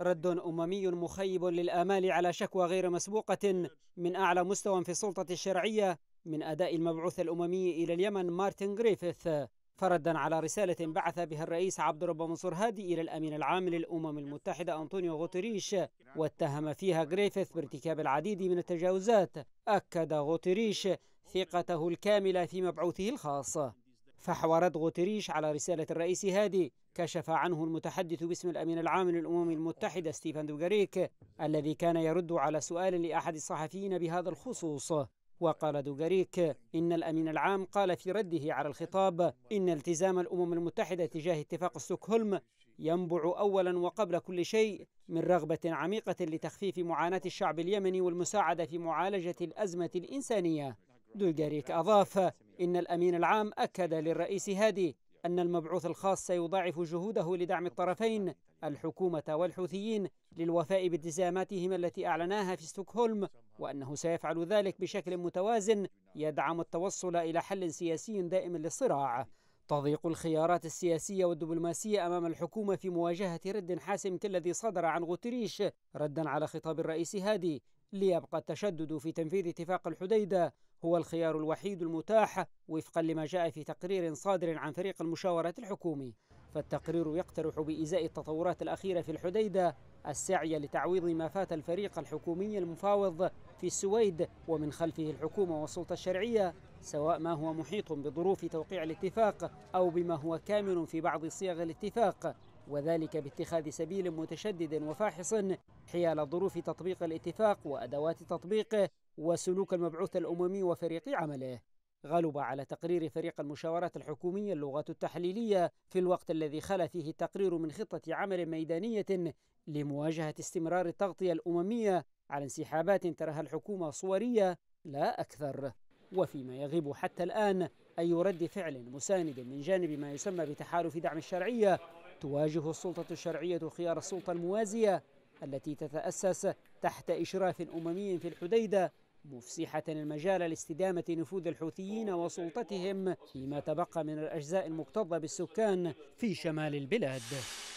رد أممي مخيب للآمال على شكوى غير مسبوقة من أعلى مستوى في السلطة الشرعية من أداء المبعوث الأممي إلى اليمن مارتن غريفيث فردا على رسالة بعث بها الرئيس عبد الرب منصور هادي إلى الأمين العام للأمم المتحدة أنطونيو غوتريش واتهم فيها غريفيث بارتكاب العديد من التجاوزات أكد غوتريش ثقته الكاملة في مبعوثه الخاص فحوارات غوتريش على رسالة الرئيس هادي كشف عنه المتحدث باسم الأمين العام للأمم المتحدة ستيفان دوغاريك الذي كان يرد على سؤال لأحد الصحفيين بهذا الخصوص وقال دوغاريك إن الأمين العام قال في رده على الخطاب إن التزام الأمم المتحدة تجاه اتفاق ستوكهولم ينبع أولا وقبل كل شيء من رغبة عميقة لتخفيف معاناة الشعب اليمني والمساعدة في معالجة الأزمة الإنسانية دوغاريك أضاف إن الأمين العام أكد للرئيس هادي أن المبعوث الخاص سيضاعف جهوده لدعم الطرفين الحكومة والحوثيين للوفاء بالتزاماتهم التي أعلناها في ستوكهولم وأنه سيفعل ذلك بشكل متوازن يدعم التوصل إلى حل سياسي دائم للصراع تضيق الخيارات السياسية والدبلوماسية أمام الحكومة في مواجهة رد حاسم كالذي صدر عن غوتريش ردا على خطاب الرئيس هادي ليبقى التشدد في تنفيذ اتفاق الحديده هو الخيار الوحيد المتاح وفقا لما جاء في تقرير صادر عن فريق المشاورة الحكومي فالتقرير يقترح بإزاء التطورات الأخيرة في الحديدة السعي لتعويض ما فات الفريق الحكومي المفاوض في السويد ومن خلفه الحكومة والسلطة الشرعية سواء ما هو محيط بظروف توقيع الاتفاق أو بما هو كامل في بعض صيغ الاتفاق وذلك باتخاذ سبيل متشدد وفاحص حيال ظروف تطبيق الاتفاق وأدوات تطبيقه وسلوك المبعوث الأممي وفريق عمله غلب على تقرير فريق المشاورات الحكومية اللغات التحليلية في الوقت الذي خلا فيه التقرير من خطة عمل ميدانية لمواجهة استمرار التغطية الأممية على انسحابات تراها الحكومة صورية لا أكثر وفيما يغيب حتى الآن أي رد فعل مساند من جانب ما يسمى بتحالف دعم الشرعية تواجه السلطة الشرعية خيار السلطة الموازية التي تتأسس تحت إشراف أممي في الحديدة مفسحة المجال لاستدامة نفوذ الحوثيين وسلطتهم فيما تبقى من الأجزاء المكتظة بالسكان في شمال البلاد